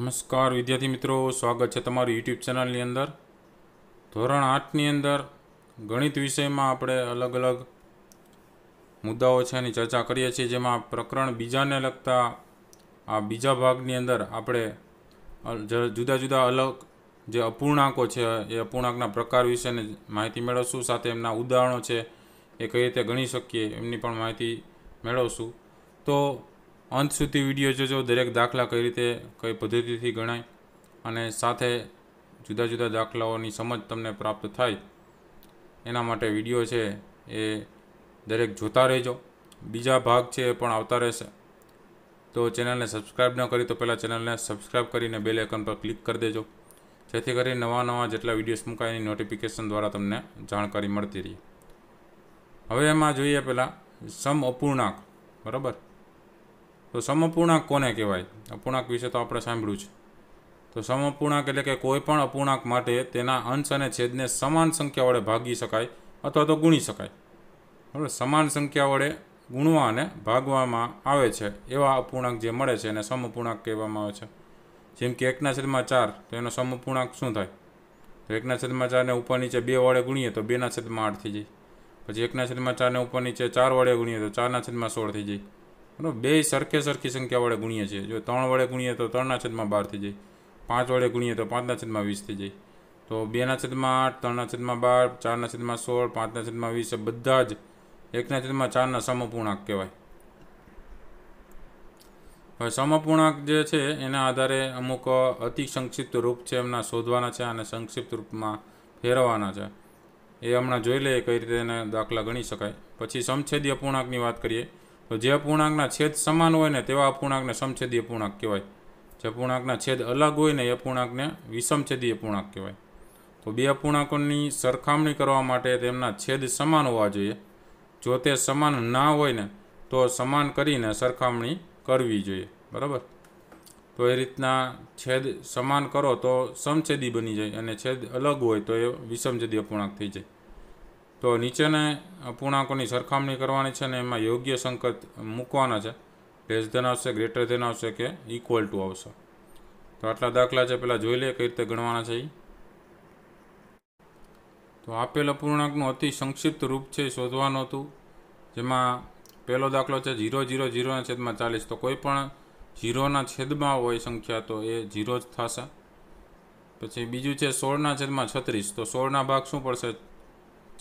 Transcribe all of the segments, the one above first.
નમસ્કાર વિદ્યાર્થી મિત્રો સ્વાગત છે તમારું યુટ્યુબ ચેનલની અંદર ધોરણ આઠની અંદર ગણિત વિષયમાં આપણે અલગ અલગ મુદ્દાઓ છે એની ચર્ચા કરીએ છીએ જેમાં પ્રકરણ બીજાને લગતા આ બીજા ભાગની અંદર આપણે જુદા જુદા અલગ જે અપૂર્ણાંકો છે એ અપૂર્ણાંકના પ્રકાર વિશેની માહિતી મેળવશું સાથે એમના ઉદાહરણો છે એ કઈ રીતે ગણી શકીએ એમની પણ માહિતી મેળવશું તો અંત સુધી વિડીયો જોજો દરેક દાખલા કઈ રીતે કઈ પદ્ધતિથી ગણાય અને સાથે જુદા જુદા દાખલાઓની સમજ તમને પ્રાપ્ત થાય એના માટે વિડીયો છે એ દરેક જોતા રહેજો બીજા ભાગ છે એ પણ આવતા રહેશે તો ચેનલને સબસ્ક્રાઈબ ન કરી તો પહેલાં ચેનલને સબસ્ક્રાઈબ કરીને બેલ આઇકન પર ક્લિક કરી દેજો જેથી કરીને નવા નવા જેટલા વિડીયોઝ મૂકાય એની નોટિફિકેશન દ્વારા તમને જાણકારી મળતી રહી હવે એમાં જોઈએ પહેલાં સમ અપૂર્ણાંક બરાબર તો સમપૂર્ણાંક કોને કહેવાય અપૂર્ણાંક વિશે તો આપણે સાંભળ્યું છે તો સમપૂર્ણાંક એટલે કે કોઈપણ અપૂર્ણાંક માટે તેના અંશ અને છેદને સમાન સંખ્યા વડે ભાગી શકાય અથવા તો ગુણી શકાય બરાબર સમાન સંખ્યા વડે ગુણવા અને ભાગવામાં આવે છે એવા અપૂર્ણાંક જે મળે છે એને સમપૂર્ણાંક કહેવામાં આવે છે જેમ કે એકના છેદમાં ચાર તો એનો સમપૂર્ણાંક શું થાય તો એકના છેદમાં ચારને ઉપર નીચે બે વડે ગુણીએ તો બેના છેદમાં આઠ થઈ જાય પછી એકના છેદમાં ચારને ઉપર નીચે ચાર વડે ગુણીએ તો ચારના છેદમાં સોળ થઈ જાય બરાબર બે સરખે સરખી સંખ્યા વડે ગુણીએ છીએ જો ત્રણ વડે ગુણીએ તો ત્રણના છદમાં બાર થઈ જાય પાંચ વડે ગુણીએ તો પાંચના છદમાં વીસ થઈ જાય તો બેના છદમાં આઠ ત્રણના છદમાં બાર ચારના છદમાં સોળ પાંચના છદમાં વીસ બધા જ એકના છદમાં ચારના સમપૂર્ણાંક કહેવાય હવે સમપૂર્ણાંક જે છે એના આધારે અમુક અતિ સંક્ષિપ્ત રૂપ છે એમના શોધવાના છે અને સંક્ષિપ્ત રૂપમાં ફેરવવાના છે એ હમણાં જોઈ લઈએ કઈ રીતે એને દાખલા ગણી શકાય પછી સમછેદી અપૂર્ણાંકની વાત કરીએ તો જે અપૂર્ણાંકના છેદ સમાન હોય ને તેવા અપૂર્ણાંકને સમછેદી અપૂર્ણાંક કહેવાય જે અપૂર્ણાંકના છેદ અલગ હોય ને એ અપૂર્ણાંકને વિષમછેદી અપૂર્ણાંક કહેવાય તો બે અપૂર્ણાંકોની સરખામણી કરવા માટે તેમના છેદ સમાન હોવા જોઈએ જો તે સમાન ના હોય ને તો સમાન કરીને સરખામણી કરવી જોઈએ બરાબર તો એ રીતના છેદ સમાન કરો તો સમછેદી બની જાય અને છેદ અલગ હોય તો એ વિષમછેદી અપૂર્ણાંક થઈ જાય તો નીચેને પૂર્ણાંકોની સરખામણી કરવાની છે અને એમાં યોગ્ય સંકેત મૂકવાના છે લેસ ધેન આવશે ગ્રેટર ધેન આવશે કે ઇક્વલ ટુ આવશે તો આટલા દાખલા છે પહેલાં જોઈ લઈએ કઈ રીતે ગણવાના છે એ તો આપેલા પૂર્ણાંકનું અતિ સંક્ષિપ્ત રૂપ છે શોધવાનું હતું જેમાં પહેલો દાખલો છે ઝીરો ઝીરો ઝીરોના છેદમાં ચાલીસ તો કોઈ પણ ઝીરોના છેદમાં હોય સંખ્યા તો એ ઝીરો જ થશે પછી બીજું છે સોળના છેદમાં છત્રીસ તો સોળના ભાગ શું પડશે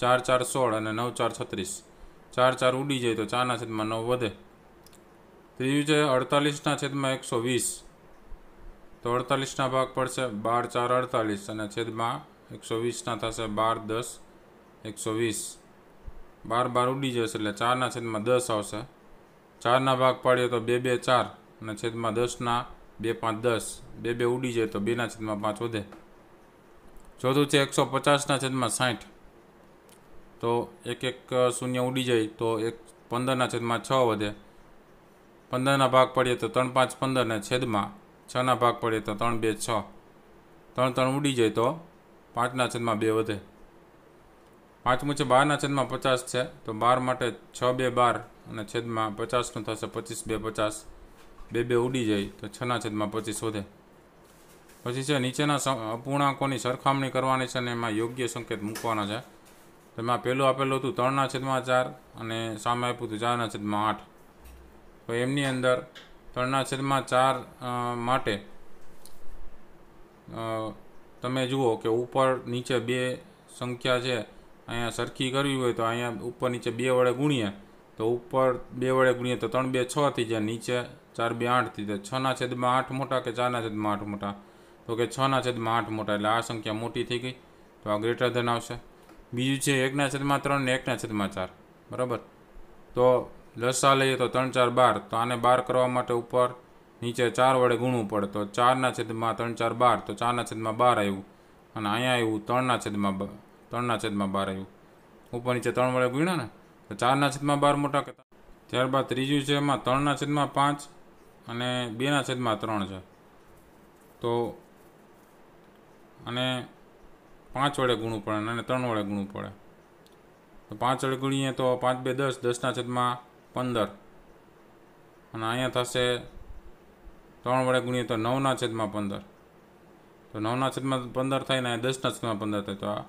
ચાર ચાર સોળ અને નવ ચાર છત્રીસ ચાર ચાર ઉડી જાય તો ચારના છેદમાં નવ વધે ત્રીજું છે અડતાલીસના છેદમાં એકસો વીસ તો અડતાલીસના ભાગ પડશે બાર ચાર અડતાલીસ અને છેદમાં એકસો વીસના થશે બાર દસ એકસો વીસ બાર બાર ઉડી જશે એટલે ચારના છેદમાં દસ આવશે ચારના ભાગ પાડીએ તો બે બે ચાર અને છેદમાં દસના બે પાંચ દસ બે બે ઉડી જાય તો બેના છેદમાં પાંચ વધે ચોથું છે એકસો પચાસના છેદમાં સાઠ તો એક એક શૂન્ય ઉડી જાય તો એક પંદરના છેદમાં છ વધે પંદરના ભાગ પડીએ તો ત્રણ પાંચ પંદરના છેદમાં છના ભાગ પડીએ તો ત્રણ બે છ ત્રણ ત્રણ ઉડી જાય તો પાંચના છેદમાં બે વધે પાંચમું છે બારના છેદમાં પચાસ છે તો બાર માટે છ બે બાર અને છેદમાં પચાસનું થશે પચીસ બે પચાસ બે બે ઉડી જાય તો છના છેદમાં પચીસ વધે પછી છે નીચેના અપૂર્ણાંકોની સરખામણી કરવાની છે અને એમાં યોગ્ય સંકેત મૂકવાના છે તો એમાં પહેલું આપેલું હતું ત્રણના છેદમાં ચાર અને સામે આપ્યું હતું ચારના છેદમાં આઠ તો એમની અંદર ત્રણના છેદમાં ચાર માટે તમે જુઓ કે ઉપર નીચે બે સંખ્યા છે અહીંયા સરખી કરવી હોય તો અહીંયા ઉપર નીચે બે વડે ગુણીએ તો ઉપર બે વડે ગુણીએ તો ત્રણ બે છ થઈ જાય નીચે ચાર બે આઠથી જાય છના છેદમાં આઠ મોટા કે ચારના છેદમાં આઠ મોટા તો કે છના છેદમાં આઠ મોટા એટલે આ સંખ્યા મોટી થઈ ગઈ તો આ ગ્રેટર ધન આવશે બીજું છે એકના છેદમાં ત્રણ ને એકના છેદમાં ચાર બરાબર તો લસા લઈએ તો ત્રણ ચાર બાર તો આને બાર કરવા માટે ઉપર નીચે ચાર વડે ગુણવું પડે તો ચારના છેદમાં ત્રણ ચાર બાર તો ચારના છેદમાં બાર આવ્યું અને અહીંયા આવ્યું ત્રણના છેદમાં ત્રણના છેદમાં બાર આવ્યું ઉપર નીચે ત્રણ વડે ગુણ્યા ને તો ચારના છેદમાં બાર મોટા કહેતા ત્યારબાદ ત્રીજું છે એમાં ત્રણના છેદમાં પાંચ અને બેના છેદમાં ત્રણ છે તો અને પાંચ વડે ગુણવું પડે અને ત્રણ વડે ગુણવું પડે તો પાંચ વડે ગુણીએ તો પાંચ બે દસ દસના છેદમાં પંદર અને અહીંયા થશે ત્રણ વડે ગુણીએ તો નવના છેદમાં પંદર તો નવના છેદમાં પંદર થાય ને દસના છેદમાં પંદર થાય તો આ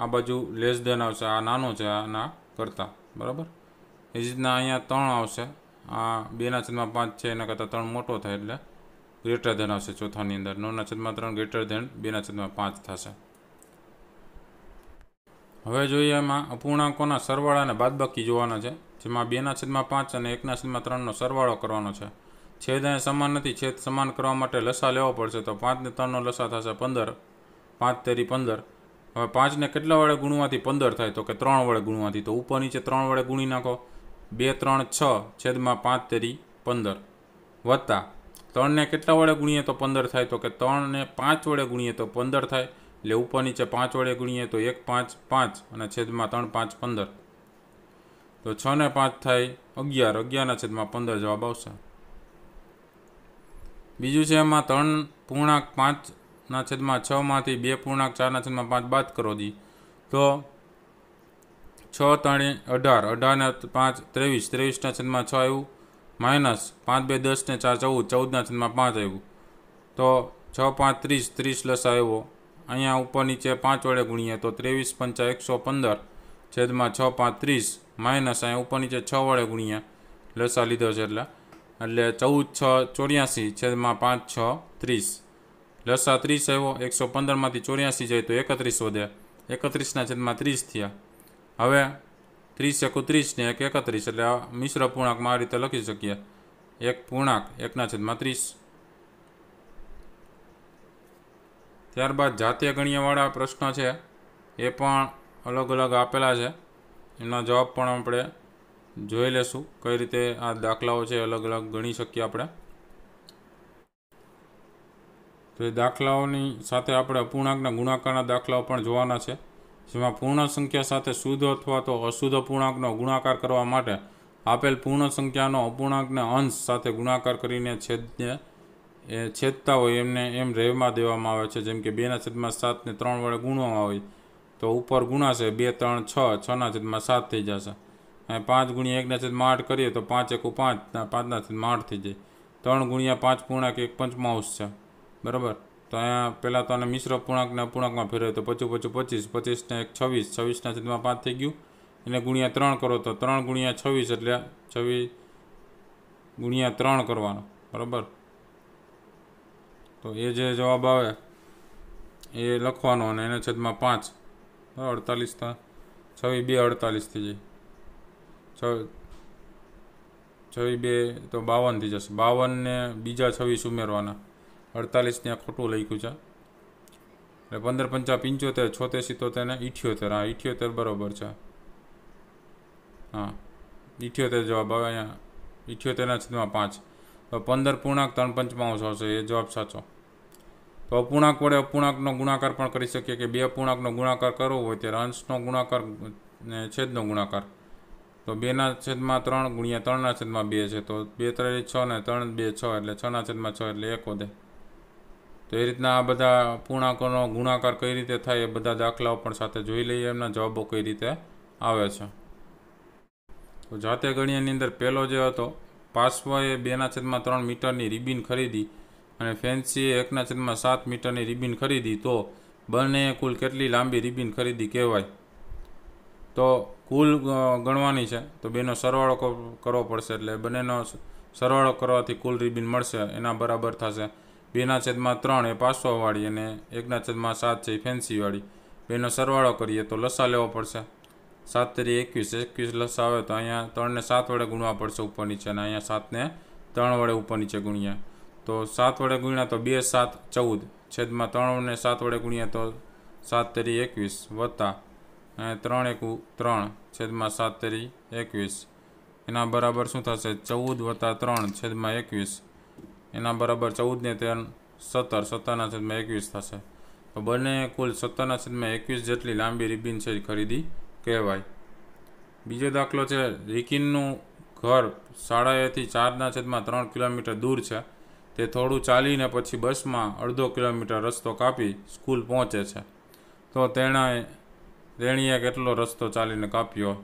આ બાજુ લેસ દેન આવશે આ નાનો છે આના કરતાં બરાબર એ જ રીતના અહીંયા ત્રણ આવશે આ બેના છેદમાં પાંચ છે એના કરતાં ત્રણ મોટો થાય એટલે ગ્રેટર ધેન આવશે ચોથાની અંદર નવના છેદમાં ત્રણ ગ્રેટર ધેન બેના છદમાં પાંચ થશે હવે જોઈએ એમાં અપૂર્ણાંકોના સરવાળા અને બાદબાકી જોવાના છે જેમાં બેના છેદમાં પાંચ અને એકના છેદમાં ત્રણનો સરવાળો કરવાનો છે છેદ અહીં સમાન નથી છેદ સમાન કરવા માટે લસા લેવો પડશે તો પાંચને ત્રણનો લસા થશે પંદર પાંચ તેરી પંદર હવે પાંચને કેટલા વડે ગુણવાથી પંદર થાય તો કે ત્રણ વડે ગુણવાથી તો ઉપર નીચે ત્રણ વડે ગુણી નાખો બે ત્રણ છ છેદમાં પાંચ તેરી પંદર વત્તા ત્રણને કેટલા વડે ગુણીએ તો પંદર થાય તો કે ત્રણને પાંચ વડે ગુણીએ તો પંદર થાય એટલે ઉપર નીચે પાંચ વડે ગુણીએ તો એક પાંચ પાંચ અને છેદમાં ત્રણ પાંચ પંદર તો છ ને પાંચ થાય અગિયાર અગિયારના છેદમાં પંદર જવાબ આવશે બીજું છે એમાં ત્રણ પૂર્ણાંક પાંચના છેદમાં છમાંથી બે પૂર્ણાંક ચારના છેદમાં પાંચ બાદ કરો દી તો છ ત્રણે અઢાર અઢારને પાંચ ત્રેવીસ ત્રેવીસના છેદમાં છ આવ્યું માઇનસ પાંચ બે દસને ચાર ચૌદ ચૌદના છેદમાં પાંચ આવ્યું તો છ પાંચ ત્રીસ ત્રીસ લસા આવ્યો અહીંયા ઉપર નીચે પાંચ વડે ગુણીએ તો ત્રેવીસ પંચા એકસો પંદર છેદમાં છ પાંચ ત્રીસ માઇનસ અહીંયા ઉપર નીચે છ વડે ગુણીએ લસા લીધો છે એટલે એટલે ચૌદ છ ચોર્યાસી છેદમાં પાંચ છ ત્રીસ લસા ત્રીસ આવ્યો એકસો પંદરમાંથી ચોર્યાસી જાય તો એકત્રીસ વધે એકત્રીસના છેદમાં ત્રીસ થયા હવે ત્રીસ એકુ ને એક એકત્રીસ એટલે મિશ્ર પૂર્ણાંકમાં આ રીતે લખી શકીએ એક પૂર્ણાંક એકના છેદમાં ત્રીસ ત્યારબાદ જાતીય ગણ્યવાળા પ્રશ્ન છે એ પણ અલગ અલગ આપેલા છે એના જવાબ પણ આપણે જોઈ લેશું કઈ રીતે આ દાખલાઓ છે અલગ અલગ ગણી શકીએ આપણે તો એ દાખલાઓની સાથે આપણે અપૂર્ણાંકના ગુણાકારના દાખલાઓ પણ જોવાના છે જેમાં પૂર્ણ સંખ્યા સાથે શુદ્ધ અથવા તો અશુદ્ધ અપૂર્ણાંકનો ગુણાકાર કરવા માટે આપેલ પૂર્ણ સંખ્યાનો અપૂર્ણાંકને અંશ સાથે ગુણાકાર કરીને છેદને એ છેદતા હોય એમને એમ રેવમાં દેવામાં આવે છે જેમ કે બેના છેદમાં સાતને ત્રણ વડે ગુણવામાં હોય તો ઉપર ગુણાશે બે ત્રણ છ છના છેદમાં સાત થઈ જશે અને પાંચ ગુણ્યા એકના છેદમાં આઠ કરીએ તો પાંચ એકું પાંચ પાંચના છેદમાં આઠ થઈ જાય ત્રણ ગુણ્યા પાંચ પૂર્ણાંક એક પંચમાંશ છે બરાબર તો અહીંયા પહેલાં તો આને મિશ્ર પૂર્ણાંકના પૂર્ણાંકમાં ફેરવ્યો તો પચું પચું પચીસ પચીસને એક છવ્વીસ છવ્વીસના છેદમાં પાંચ થઈ ગયું એને ગુણ્યા ત્રણ કરો તો ત્રણ ગુણ્યા છવ્વીસ એટલે છવ્વીસ ગુણ્યા ત્રણ કરવાનો બરાબર તો એ જે જવાબ આવે એ લખવાનો અને એના છેદમાં પાંચ અડતાલીસ છવી બે અડતાલીસથી જઈ છ છવી બે તો બાવનથી જશે બાવનને બીજા છવ્વીસ ઉમેરવાના અડતાલીસ ત્યાં ખોટું લખ્યું છે એટલે પંદર પંચા પંચોતેર છોતેર સિત્તોતેર ને ઇઠ્યોતેર હા ઇઠ્યોતેર બરાબર છે હા ઇઠ્યોતેર જવાબ આવે અહીંયા ઇઠ્યોતેરના છેદમાં પાંચ તો પંદર પૂર્ણાંક ત્રણ પંચમાંશ આવશે એ જવાબ સાચો તો અપૂર્ણાંક વડે અપૂર્ણાંકનો ગુણાકાર પણ કરી શકીએ કે બે અપૂર્ણાંકનો ગુણાકાર કરવો હોય ત્યારે અંશનો ગુણાકાર ને છેદનો ગુણાકાર તો બેના છેદમાં ત્રણ ગુણ્યા ત્રણના છેદમાં બે છે તો બે ત્રણ છ ને ત્રણ બે છ એટલે છના છેદમાં છ એટલે એક વધે તો એ રીતના આ બધા પૂર્ણાંકોનો ગુણાકાર કઈ રીતે થાય એ બધા દાખલાઓ પણ સાથે જોઈ લઈએ એમના જવાબો કઈ રીતે આવે છે તો જાતે ગણ્યાની અંદર પહેલો જે હતો પાર્શ્વએ બેના છેદમાં ત્રણ મીટરની રિબિન ખરીદી અને ફેન્સીએ એકના છેદમાં સાત મીટરની રિબિન ખરીદી તો બંનેએ કુલ કેટલી લાંબી રિબિન ખરીદી કહેવાય તો કુલ ગણવાની છે તો બેનો સરવાળો કરવો પડશે એટલે બંનેનો સરવાળો કરવાથી કુલ રિબિન મળશે એના બરાબર થશે બેના છેદમાં ત્રણ એ પાસોવાળી અને એકના છેદમાં સાત છે એ ફેન્સીવાળી બેનો સરવાળો કરીએ તો લસા લેવો પડશે સાત તરી એકવીસ એકવીસ લસા આવે તો અહીંયા ત્રણને સાત વડે ગુણવા પડશે ઉપર નીચે અને અહીંયા સાતને ત્રણ વડે ઉપર નીચે ગુણ્યા તો સાત વડે ગુણ્યા તો બે સાત ચૌદ છેદમાં ત્રણ ને સાત વડે ગુણ્યા તો સાત તેરી એકવીસ વત્તા ત્રણ એકુ ત્રણ છેદમાં સાત તેરી એકવીસ એના બરાબર શું થશે ચૌદ વત્તા ત્રણ છેદમાં એકવીસ એના બરાબર ચૌદને ત્રણ સત્તર સત્તરના છેદમાં એકવીસ થશે તો બંને કુલ સત્તરના છેદમાં એકવીસ જેટલી લાંબી રિબિન છે ખરીદી કહેવાય બીજો દાખલો છે રિકિનનું ઘર શાળાએથી ચારના છેદમાં ત્રણ કિલોમીટર દૂર છે તે થોડું ચાલીને પછી બસમાં અડધો કિલોમીટર રસ્તો કાપી સ્કૂલ પહોંચે છે તો તેણે તેણીએ કેટલો રસ્તો ચાલીને કાપ્યો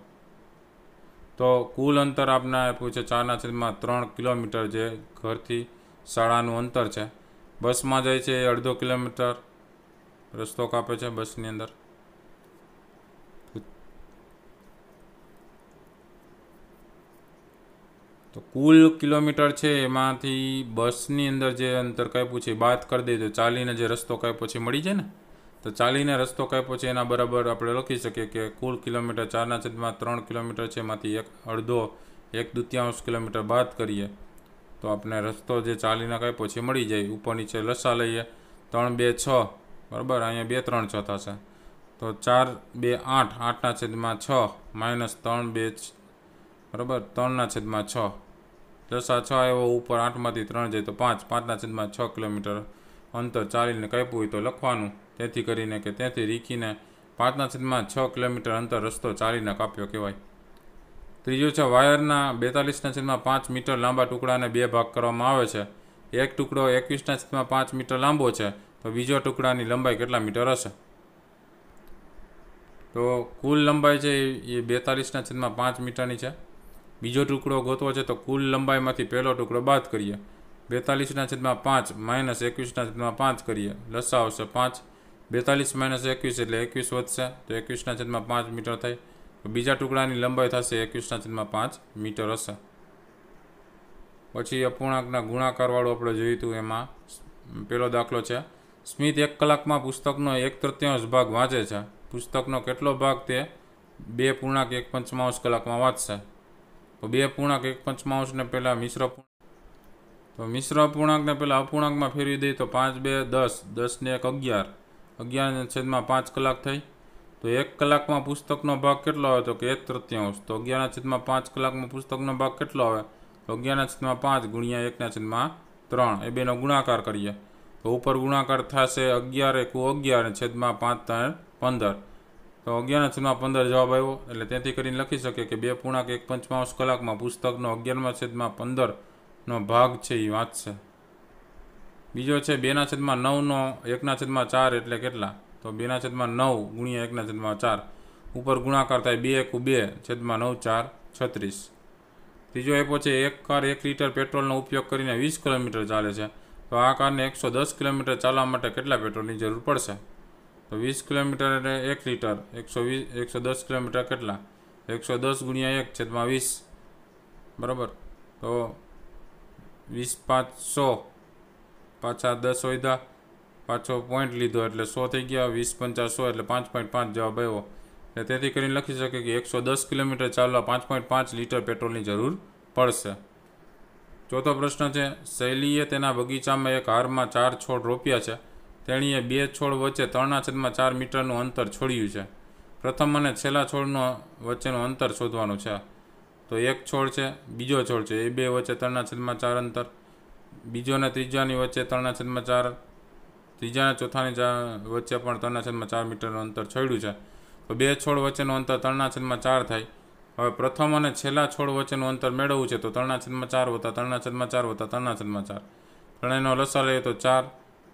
તો કુલ અંતર આપનાએ પૂછે ચારના છેદમાં ત્રણ કિલોમીટર જે ઘરથી શાળાનું અંતર છે બસમાં જાય છે એ અડધો કિલોમીટર રસ્તો કાપે છે બસની અંદર તો કુલ કિલોમીટર છે એમાંથી બસની અંદર જે અંતર કાપ્યું છે બાદ કરી દઈએ તો ચાલીને જે રસ્તો કાપ્યો છે મળી જાય ને તો ચાલીને રસ્તો કાપ્યો છે એના બરાબર આપણે લખી શકીએ કે કુલ કિલોમીટર ચારના છેદમાં ત્રણ કિલોમીટર છે એમાંથી એક અડધો એક દુત્યાંશ કિલોમીટર બાદ કરીએ તો આપણે રસ્તો જે ચાલીને કાપ્યો છે મળી જાય ઉપર નીચે લસા લઈએ ત્રણ બે છ બરાબર અહીંયા બે ત્રણ છ થશે તો ચાર બે આઠ આઠના છેદમાં છ માઇનસ ત્રણ બે બરાબર ત્રણના છેદમાં છ દસા છ આવ્યો ઉપર આઠમાંથી ત્રણ જાય તો પાંચ પાંચના છેદમાં છ કિલોમીટર અંતર ચાલીને કાપ્યું હોય તો લખવાનું તેથી કરીને કે ત્યાંથી રીખીને પાંચના છેદમાં છ કિલોમીટર અંતર રસ્તો ચાલીને કાપ્યો કહેવાય ત્રીજું છે વાયરના બેતાલીસના છેદમાં પાંચ મીટર લાંબા ટુકડાને બે ભાગ કરવામાં આવે છે એક ટુકડો એકવીસના છેદમાં પાંચ મીટર લાંબો છે તો બીજો ટુકડાની લંબાઈ કેટલા મીટર હશે તો કુલ લંબાઈ છે એ બેતાલીસના છેદમાં પાંચ મીટરની છે બીજો ટુકડો ગોતવો છે તો કુલ લંબાઈમાંથી પહેલો ટુકડો બાદ કરીએ બેતાલીસના છેદમાં પાંચ માઇનસ એકવીસના છેદમાં પાંચ કરીએ લસા આવશે પાંચ બેતાલીસ માઇનસ એકવીસ એટલે એકવીસ વધશે તો એકવીસના છેદમાં પાંચ મીટર થાય તો બીજા ટુકડાની લંબાઈ થશે એકવીસના છેદમાં પાંચ મીટર હશે પછી અપૂર્ણાંકના ગુણાકારવાળું આપણે જોયું હતું એમાં પહેલો દાખલો છે સ્મિત એક કલાકમાં પુસ્તકનો એક તૃતીયાંશ ભાગ વાંચે છે પુસ્તકનો કેટલો ભાગ તે બે પૂર્ણાંક એક પંચમાંશ કલાકમાં વાંચશે તો બે પૂર્ણાંક એક પંચમાંશને પહેલાં મિશ્ર તો મિશ્ર અપૂર્ણાંકને પહેલાં અપૂર્ણાંકમાં ફેરવી દઈએ તો પાંચ બે દસ દસને એક અગિયાર અગિયારને છેદમાં પાંચ કલાક થઈ તો એક કલાકમાં પુસ્તકનો ભાગ કેટલો આવે તો કે એક તૃતીયાંશ તો અગિયારના છેદમાં પાંચ કલાકમાં પુસ્તકનો ભાગ કેટલો આવે તો અગિયારના છેદમાં પાંચ ગુણ્યા એકના છેદમાં ત્રણ એ બેનો ગુણાકાર કરીએ તો ઉપર ગુણાકાર થશે અગિયાર એકુ અગિયાર છેદમાં પાંચ ત્રણ પંદર તો અગિયારના છેદમાં પંદર જવાબ આવ્યો એટલે તેથી કરીને લખી શકે કે બે પૂર્ણાંક એક પંચમાંશ કલાકમાં પુસ્તકનો અગિયારમાં છેદમાં પંદરનો ભાગ છે એ વાંચશે બીજો છે બેના છેદમાં નવનો એકના છેદમાં ચાર એટલે કેટલા તો બેના છેદમાં નવ ગુણ્યા એકના છેદમાં ચાર ઉપર ગુણાકાર થાય બે એક બે છેદમાં નવ ચાર છત્રીસ ત્રીજો એપો છે એક કાર એક લીટર પેટ્રોલનો ઉપયોગ કરીને વીસ કિલોમીટર ચાલે છે તો આ કારને એકસો દસ કિલોમીટર ચાલવા માટે કેટલા પેટ્રોલની જરૂર પડશે તો વીસ કિલોમીટર એટલે એક લીટર એકસો વીસ એકસો દસ કિલોમીટર કેટલા એકસો દસ ગુણ્યા એક છેદમાં વીસ બરાબર તો વીસ પાંચ સો પાછા દસ વધ્યા પાછો પોઈન્ટ લીધો એટલે સો થઈ ગયા વીસ પંચાસ સો એટલે પાંચ પોઈન્ટ પાંચ જવાબ આવ્યો એટલે તેથી કરીને લખી શકે કે એકસો દસ કિલોમીટર ચાલવા પાંચ પોઈન્ટ પાંચ લીટર પેટ્રોલની જરૂર પડશે ચોથો પ્રશ્ન છે શૈલીએ તેના બગીચામાં એક હારમાં ચાર છોડ રોપ્યા છે તેણીએ બે છોડ વચ્ચે ત્રણના છેદમાં ચાર મીટરનું અંતર છોડ્યું છે પ્રથમ અને છેલ્લા છોડનો વચ્ચેનું અંતર શોધવાનું છે તો એક છોડ છે બીજો છોડ છે એ બે વચ્ચે ત્રણના છેદમાં ચાર અંતર બીજો અને ત્રીજાની વચ્ચે ત્રણના છેદમાં ચાર ત્રીજા અને ચોથાની વચ્ચે પણ ત્રણના છેદમાં ચાર મીટરનું અંતર છોડ્યું છે તો બે છોડ વચ્ચેનું અંતર ત્રણના છેદમાં ચાર થાય હવે પ્રથમ અને છેલ્લા છોડ વચ્ચેનું અંતર મેળવવું છે તો ત્રણના છેદમાં ચાર વત્તા ત્રણના છેદમાં ચાર વત્તા ત્રણના છેદમાં ચાર ત્રણેયનો લસા લઈએ તો ચાર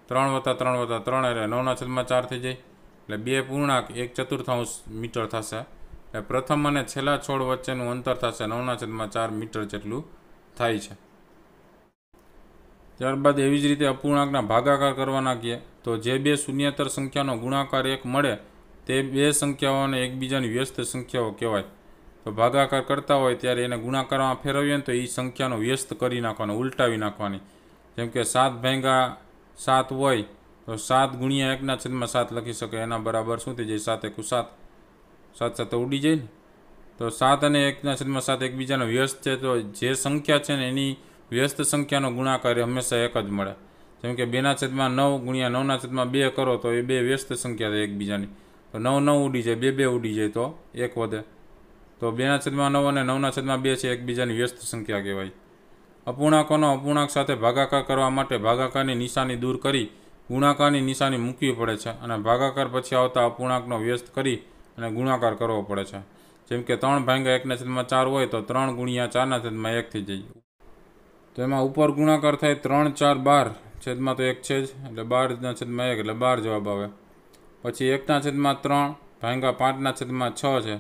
ત્રણ વત્તા ત્રણ વત્તા ત્રણ એટલે નવના છેદમાં ચાર થઈ જાય એટલે બે પૂર્ણાંક એક ચતુર્થાંશ મીટર થશે એટલે પ્રથમ અને છેલ્લા છોડ વચ્ચેનું અંતર થશે નવના છેદમાં ચાર મીટર જેટલું થાય છે ત્યારબાદ એવી જ રીતે અપૂર્ણાંકના ભાગાકાર કરવા નાખીએ તો જે બે શૂન્યતર સંખ્યાનો ગુણાકાર એક મળે તે બે સંખ્યાઓને એકબીજાની વ્યસ્ત સંખ્યાઓ કહેવાય તો ભાગાકાર કરતા હોય ત્યારે એને ગુણાકારમાં ફેરવીએ ને તો એ સંખ્યાનો વ્યસ્ત કરી નાખવાનો ઉલટાવી નાખવાની જેમ કે સાત ભેંગા સાત હોય તો સાત ગુણ્યા એકના છેદમાં સાત લખી શકે એના બરાબર શું થઈ જાય સાત એકુ સાત સાત સાત ઉડી જાય ને તો સાત અને એકના છેદમાં સાત એકબીજાનો વ્યસ્ત છે તો જે સંખ્યા છે ને એની વ્યસ્ત સંખ્યાનો ગુણાકાર હંમેશા એક જ મળે જેમ કે બેના છેદમાં નવ ગુણ્યા નવના છેદમાં બે કરો તો એ બે વ્યસ્ત સંખ્યા છે એકબીજાની તો નવ નવ ઉડી જાય બે બે ઉડી જાય તો એક વધે તો બેના છેદમાં નવ અને નવના છેદમાં બે છે એકબીજાની વ્યસ્ત સંખ્યા કહેવાય અપૂર્ણાંકોનો અપૂર્ણાંક સાથે ભાગાકાર કરવા માટે ભાગાકારની નિશાની દૂર કરી ગુણાકારની નિશાની મૂકવી પડે છે અને ભાગાકાર પછી આવતા અપૂર્ણાંકનો વ્યસ્ત કરી અને ગુણાકાર કરવો પડે છે જેમ કે ત્રણ ભાંગ્યા એકના છેદમાં ચાર હોય તો ત્રણ ગુણ્યા ચારના છેદમાં એકથી થઈ જઈએ તો એમાં ઉપર ગુણાકાર થાય ત્રણ ચાર બાર છેદમાં તો એક છે જ એટલે બારના છેદમાં એક એટલે બાર જવાબ આવે પછી એકના છેદમાં ત્રણ ભાંગા પાંચના છેદમાં છ છે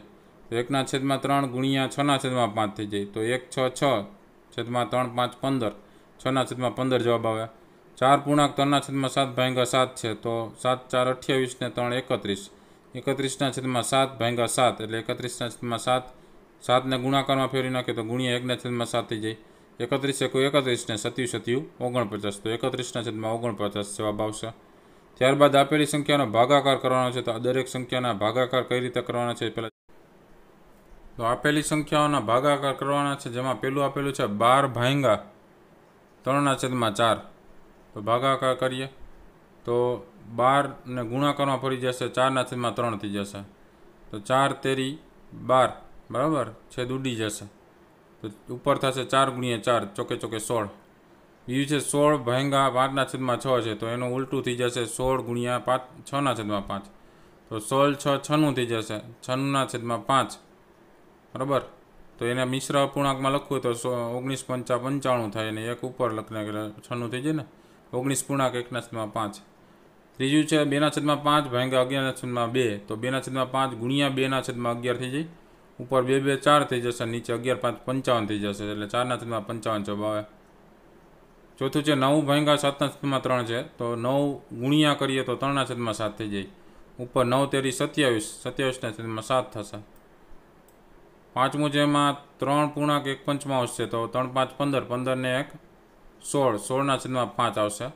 તો એકના છેદમાં ત્રણ ગુણ્યા છના છેદમાં પાંચ થઈ જાય તો એક છ છ છેદમાં ત્રણ પાંચ પંદર છના છેદમાં પંદર જવાબ આવ્યા ચાર પૂર્ણાંક ત્રણના છેદમાં સાત ભાંગા સાત છે તો સાત ચાર અઠ્યાવીસ ને ત્રણ એકત્રીસ એકત્રીસના છેદમાં સાત ભાંગા સાત એટલે એકત્રીસના છેદમાં સાત સાતને ગુણાકારમાં ફેરી નાખીએ તો ગુણ્યા એકના છેદમાં સાત થઈ જાય એકત્રીસ એકુ એકત્રીસ ને સત્યું ઓગણપચાસ તો એકત્રીસના છેદમાં ઓગણપચાસ જવાબ આવશે ત્યારબાદ આપેલી સંખ્યાનો ભાગાકાર કરવાનો છે તો દરેક સંખ્યાના ભાગાકાર કઈ રીતે કરવાનો છે પહેલાં તો આપેલી સંખ્યાઓના ભાગાકાર કરવાના છે જેમાં પહેલું આપેલું છે બાર ભાંગા ત્રણના છેદમાં ચાર તો ભાગાકાર કરીએ તો બારને ગુણાકારમાં ફરી જશે ચારના છેદમાં ત્રણ થઈ જશે તો ચાર તેરી બાર બરાબર છેદ ઉડી જશે તો ઉપર થશે ચાર ગુણ્યા ચાર ચોકે ચોકે સોળ બીજું છે સોળ ભાંગા પાંચના છેદમાં છ છે તો એનું ઉલટું થઈ જશે સોળ ગુણ્યા પાંચ છના છેદમાં પાંચ તો સોળ છ છનું થઈ જશે છનુંના છેદમાં પાંચ બરાબર તો એને મિશ્ર અપૂર્ણાંકમાં લખવું તો ઓગણીસ પંચા પંચાણું થાય અને એક ઉપર લખને છન્નું થઈ જાય ને ઓગણીસ પૂર્ણાંક એકના છેદમાં પાંચ ત્રીજું છે બેના છદમાં પાંચ ભાંગા અગિયારના છદમાં બે તો બેના છદમાં પાંચ ગુણ્યા બેના છદમાં અગિયાર થઈ જાય ઉપર બે બે ચાર થઈ જશે નીચે અગિયાર પાંચ પંચાવન થઈ જશે એટલે ચારના છદમાં પંચાવન જવાબ આવે ચોથું છે નવ ભાંગા સાતના છદમાં ત્રણ છે તો નવ ગુણ્યા કરીએ તો ત્રણના છદમાં સાત થઈ જાય ઉપર નવ તેરી સત્યાવીસ સત્યાવીસના છદમાં સાત થશે પાંચમું છે એમાં ત્રણ પૂર્ણાંક એક પંચમાં આવશે તો ત્રણ પાંચ પંદર પંદરને એક સોળ સોળના છેદમાં પાંચ આવશે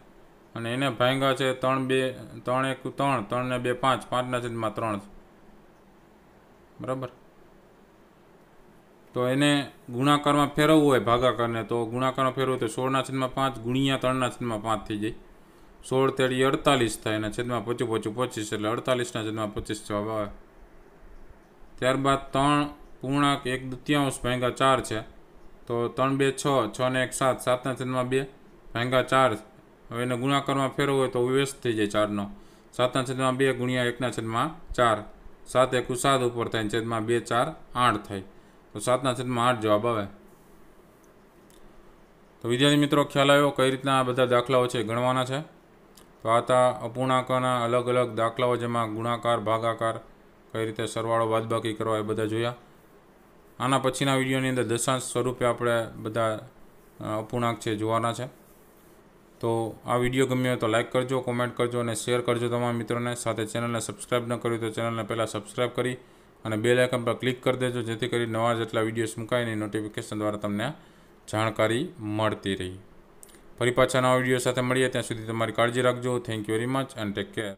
અને એને ભાંગા છે ત્રણ બે ત્રણ એક ત્રણ ત્રણને બે પાંચ પાંચના છેદમાં ત્રણ બરાબર તો એને ગુણાકારમાં ફેરવવું હોય ભાગાકારને તો ગુણાકારમાં ફેરવવું તો સોળના છેદમાં પાંચ ગુણ્યા ત્રણના છેદમાં પાંચ થઈ જાય સોળ તેડી અડતાલીસ થાય અને છેદમાં પચું પચું પચીસ એટલે અડતાલીસના છેદમાં પચીસ જવાબ આવે ત્યારબાદ ત્રણ પૂર્ણાંક એક દૃત્યાંશ ભેંગા ચાર છે તો ત્રણ બે છ છ ને એક સાત સાતના છેદમાં બે ભેંગા ચાર હવે એને ગુણાકારમાં ફેરવો હોય તો વ્યસ્ત થઈ જાય ચારનો સાતના છેદમાં બે ગુણ્યા એકના છેદમાં ચાર સાત એક સાત ઉપર થાય છેદમાં બે ચાર આઠ થાય તો સાતના છેદમાં આઠ જવાબ આવે તો વિદ્યાર્થી મિત્રો ખ્યાલ આવ્યો કઈ રીતના આ બધા દાખલાઓ છે ગણવાના છે તો આ તા અપૂર્ણાંકોના અલગ અલગ દાખલાઓ જેમાં ગુણાકાર ભાગાકાર કઈ રીતે સરવાળો બાદબાકી કરવા એ બધા જોયા આના પછીના વિડીયોની અંદર દશાંશ સ્વરૂપે આપણે બધા અપૂર્ણાંક છે જોવાના છે તો આ વિડીયો ગમ્યો તો લાઇક કરજો કોમેન્ટ કરજો અને શેર કરજો તમારા મિત્રોને સાથે ચેનલને સબસ્ક્રાઇબ ન કર્યું તો ચેનલને પહેલાં સબસ્ક્રાઇબ કરી અને બેલ આઇકન પર ક્લિક કરી દેજો જેથી કરી નવા જેટલા વિડીયોઝ મૂકાયની નોટિફિકેશન દ્વારા તમને જાણકારી મળતી રહી ફરી પાછા નવા વિડીયો સાથે મળીએ ત્યાં સુધી તમારી કાળજી રાખજો thank you very much and take care